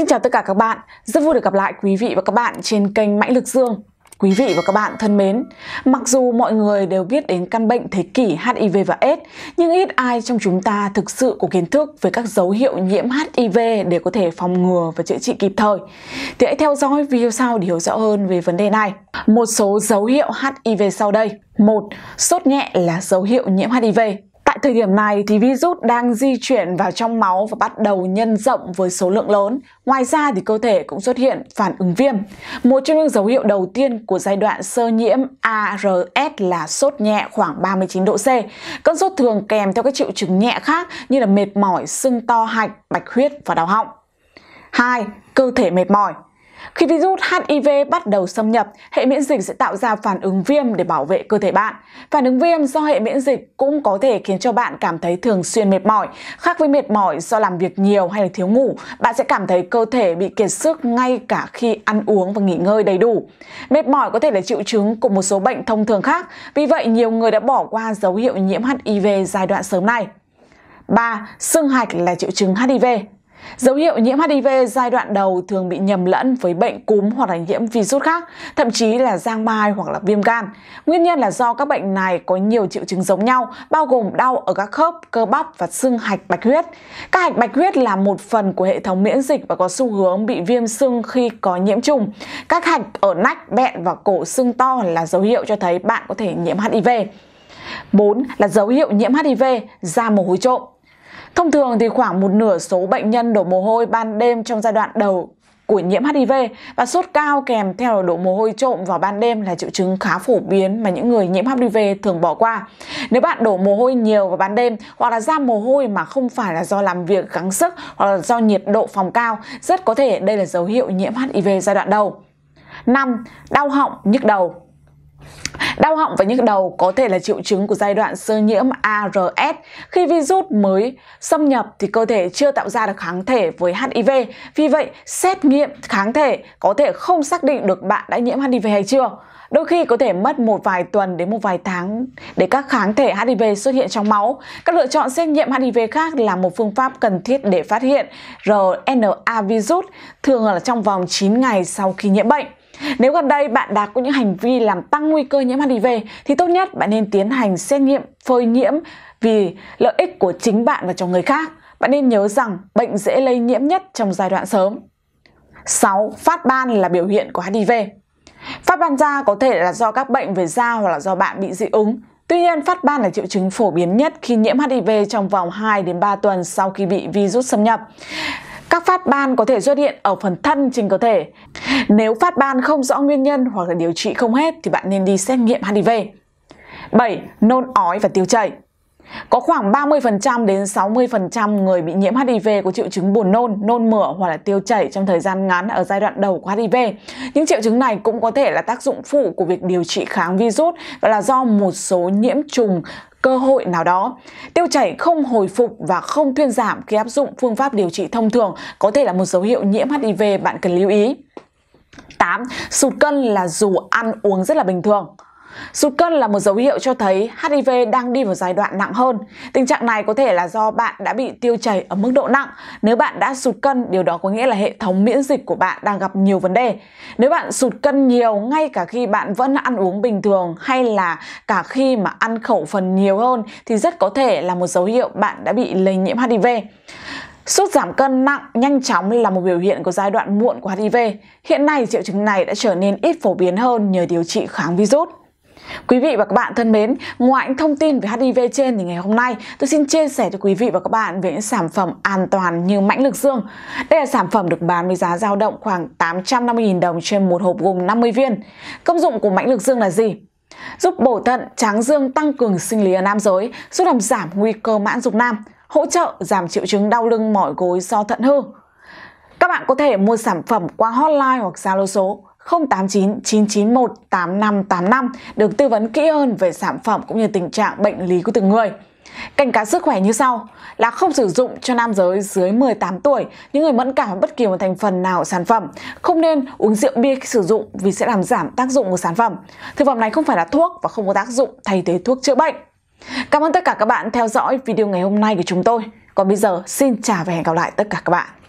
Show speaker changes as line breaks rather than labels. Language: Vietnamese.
Xin chào tất cả các bạn, rất vui được gặp lại quý vị và các bạn trên kênh Mãnh Lực Dương. Quý vị và các bạn thân mến, mặc dù mọi người đều biết đến căn bệnh thế kỷ HIV và AIDS, nhưng ít ai trong chúng ta thực sự có kiến thức về các dấu hiệu nhiễm HIV để có thể phòng ngừa và chữa trị kịp thời. Thì hãy theo dõi video sau để hiểu rõ hơn về vấn đề này. Một số dấu hiệu HIV sau đây. một Sốt nhẹ là dấu hiệu nhiễm HIV. Tại thời điểm này thì virus đang di chuyển vào trong máu và bắt đầu nhân rộng với số lượng lớn. Ngoài ra thì cơ thể cũng xuất hiện phản ứng viêm. Một trong những dấu hiệu đầu tiên của giai đoạn sơ nhiễm ARS là sốt nhẹ khoảng 39 độ C. Cơn sốt thường kèm theo các triệu chứng nhẹ khác như là mệt mỏi, sưng to hạch, bạch huyết và đau họng. 2. Cơ thể mệt mỏi khi virus HIV bắt đầu xâm nhập, hệ miễn dịch sẽ tạo ra phản ứng viêm để bảo vệ cơ thể bạn. Phản ứng viêm do hệ miễn dịch cũng có thể khiến cho bạn cảm thấy thường xuyên mệt mỏi. Khác với mệt mỏi do làm việc nhiều hay là thiếu ngủ, bạn sẽ cảm thấy cơ thể bị kiệt sức ngay cả khi ăn uống và nghỉ ngơi đầy đủ. Mệt mỏi có thể là triệu chứng của một số bệnh thông thường khác, vì vậy nhiều người đã bỏ qua dấu hiệu nhiễm HIV giai đoạn sớm này. 3. Sưng hạch là triệu chứng HIV Dấu hiệu nhiễm HIV giai đoạn đầu thường bị nhầm lẫn với bệnh cúm hoặc là nhiễm virus khác, thậm chí là giang mai hoặc là viêm gan. Nguyên nhân là do các bệnh này có nhiều triệu chứng giống nhau, bao gồm đau ở các khớp, cơ bắp và sưng hạch bạch huyết. Các hạch bạch huyết là một phần của hệ thống miễn dịch và có xu hướng bị viêm sưng khi có nhiễm trùng. Các hạch ở nách, bẹn và cổ sưng to là dấu hiệu cho thấy bạn có thể nhiễm HIV. 4. Là dấu hiệu nhiễm HIV, da mồ hôi trộm. Thông thường thì khoảng một nửa số bệnh nhân đổ mồ hôi ban đêm trong giai đoạn đầu của nhiễm HIV và sốt cao kèm theo đổ mồ hôi trộm vào ban đêm là triệu chứng khá phổ biến mà những người nhiễm HIV thường bỏ qua. Nếu bạn đổ mồ hôi nhiều vào ban đêm hoặc là ra mồ hôi mà không phải là do làm việc gắng sức hoặc là do nhiệt độ phòng cao, rất có thể đây là dấu hiệu nhiễm HIV giai đoạn đầu. 5. Đau họng, nhức đầu Đau họng và nhức đầu có thể là triệu chứng của giai đoạn sơ nhiễm ARS. Khi virus mới xâm nhập thì cơ thể chưa tạo ra được kháng thể với HIV. Vì vậy, xét nghiệm kháng thể có thể không xác định được bạn đã nhiễm HIV hay chưa. Đôi khi có thể mất một vài tuần đến một vài tháng để các kháng thể HIV xuất hiện trong máu. Các lựa chọn xét nghiệm HIV khác là một phương pháp cần thiết để phát hiện RNA virus, thường là trong vòng 9 ngày sau khi nhiễm bệnh. Nếu gần đây bạn đã có những hành vi làm tăng nguy cơ nhiễm HIV thì tốt nhất bạn nên tiến hành xét nghiệm phơi nhiễm vì lợi ích của chính bạn và cho người khác. Bạn nên nhớ rằng bệnh dễ lây nhiễm nhất trong giai đoạn sớm. 6. Phát ban là biểu hiện của HIV. Phát ban da có thể là do các bệnh về da hoặc là do bạn bị dị ứng. Tuy nhiên, phát ban là triệu chứng phổ biến nhất khi nhiễm HIV trong vòng 2 đến 3 tuần sau khi bị virus xâm nhập. Các phát ban có thể xuất hiện ở phần thân trên cơ thể. Nếu phát ban không rõ nguyên nhân hoặc là điều trị không hết thì bạn nên đi xét nghiệm HIV. 7. Nôn ói và tiêu chảy có khoảng 30% đến 60% người bị nhiễm HIV có triệu chứng buồn nôn, nôn mửa hoặc là tiêu chảy trong thời gian ngắn ở giai đoạn đầu của HIV. Những triệu chứng này cũng có thể là tác dụng phụ của việc điều trị kháng virus và là do một số nhiễm trùng cơ hội nào đó. Tiêu chảy không hồi phục và không thuyên giảm khi áp dụng phương pháp điều trị thông thường có thể là một dấu hiệu nhiễm HIV bạn cần lưu ý. 8. Sụt cân là dù ăn uống rất là bình thường Sụt cân là một dấu hiệu cho thấy HIV đang đi vào giai đoạn nặng hơn. Tình trạng này có thể là do bạn đã bị tiêu chảy ở mức độ nặng. Nếu bạn đã sụt cân, điều đó có nghĩa là hệ thống miễn dịch của bạn đang gặp nhiều vấn đề. Nếu bạn sụt cân nhiều ngay cả khi bạn vẫn ăn uống bình thường hay là cả khi mà ăn khẩu phần nhiều hơn thì rất có thể là một dấu hiệu bạn đã bị lây nhiễm HIV. Sốt giảm cân nặng nhanh chóng là một biểu hiện của giai đoạn muộn của HIV. Hiện nay, triệu chứng này đã trở nên ít phổ biến hơn nhờ điều trị kháng virus. Quý vị và các bạn thân mến, ngoài những thông tin về HIV trên thì ngày hôm nay tôi xin chia sẻ cho quý vị và các bạn về những sản phẩm an toàn như mãnh lực dương. Đây là sản phẩm được bán với giá dao động khoảng 850.000 đồng trên một hộp gồm 50 viên. Công dụng của mãnh lực dương là gì? Giúp bổ thận, tráng dương tăng cường sinh lý ở nam giới, giúp làm giảm nguy cơ mãn dục nam, hỗ trợ giảm triệu chứng đau lưng mỏi gối do thận hư. Các bạn có thể mua sản phẩm qua hotline hoặc Zalo số 089 991 8585 được tư vấn kỹ hơn về sản phẩm cũng như tình trạng bệnh lý của từng người. Cảnh cáo sức khỏe như sau là không sử dụng cho nam giới dưới 18 tuổi, những người mẫn cảm bất kỳ một thành phần nào sản phẩm. Không nên uống rượu bia khi sử dụng vì sẽ làm giảm tác dụng của sản phẩm. Thực phẩm này không phải là thuốc và không có tác dụng thay thế thuốc chữa bệnh. Cảm ơn tất cả các bạn theo dõi video ngày hôm nay của chúng tôi. Còn bây giờ, xin chào và hẹn gặp lại tất cả các bạn.